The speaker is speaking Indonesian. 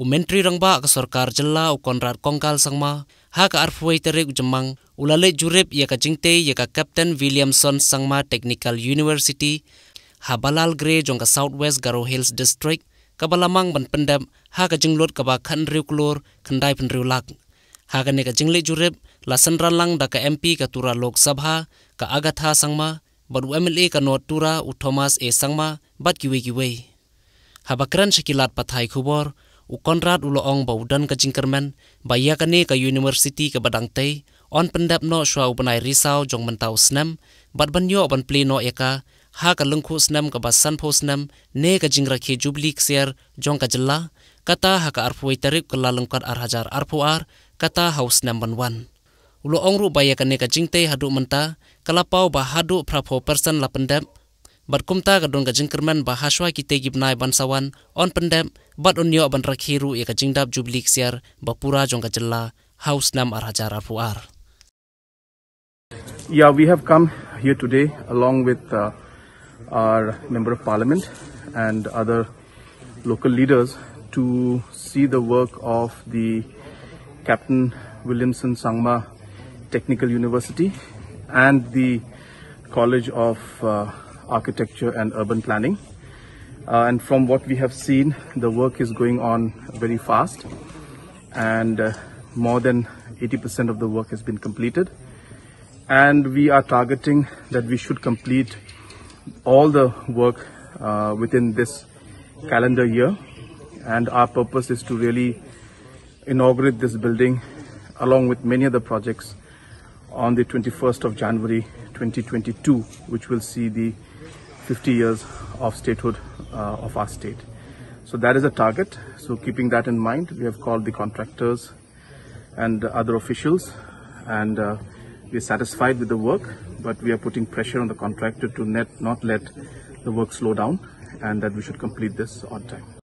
u mentri rangba ka sarkar jalla u konrad kongkal sangma ha ka arfwei tarik jamang ulale jurep ya ka jingte ya ka captain williamson sangma technical university habalal gre jong ka southwest garo hills district ka balamang ban pendam ha ka jinglot ka ba khan riu klor khandai phan riu lak ha ka ne ka jingle jurep lasan ralang da ka mp ka tura lok sabha ka agatha sangma bad mla ka no tura u thomas e sangma bad kiwe kiwe habakran shakilat pathai khubor ukonrad ulo ong ba udan ka jingkerman ba ya kane ka university ka badangte on pendap no shwa ubanai risau jong mentau snam bat ban yo ban pleno eka ha ka lungkhu snam ka basan pho snam ne ka jingra khe jubli kser jong ka jilla kata ha ka arphuai tarif ka lalangkat ar hajar ar kata house number 1 ulo ong ru ba ya kane ka jingte hadu menta kalapau ba hadu prapho person la pendap barkumta gadon ka jingkerman ba haswa ki te gibnai bansawan on pendem bat unyo ban rakhiru e ka jingdap jublik siar ba pura jong ka jella house nam arhajar apuar yeah we have come here today along with uh, our member of parliament and other local leaders to see the work of the Captain Williamson Sangma Technical University and the College of uh, architecture and urban planning. Uh, and from what we have seen, the work is going on very fast and uh, more than 80% of the work has been completed. And we are targeting that we should complete all the work uh, within this calendar year. And our purpose is to really inaugurate this building along with many other projects on the 21st of January 2022, which will see the 50 years of statehood uh, of our state. So that is a target. So keeping that in mind, we have called the contractors and other officials and uh, we are satisfied with the work, but we are putting pressure on the contractor to net, not let the work slow down and that we should complete this on time.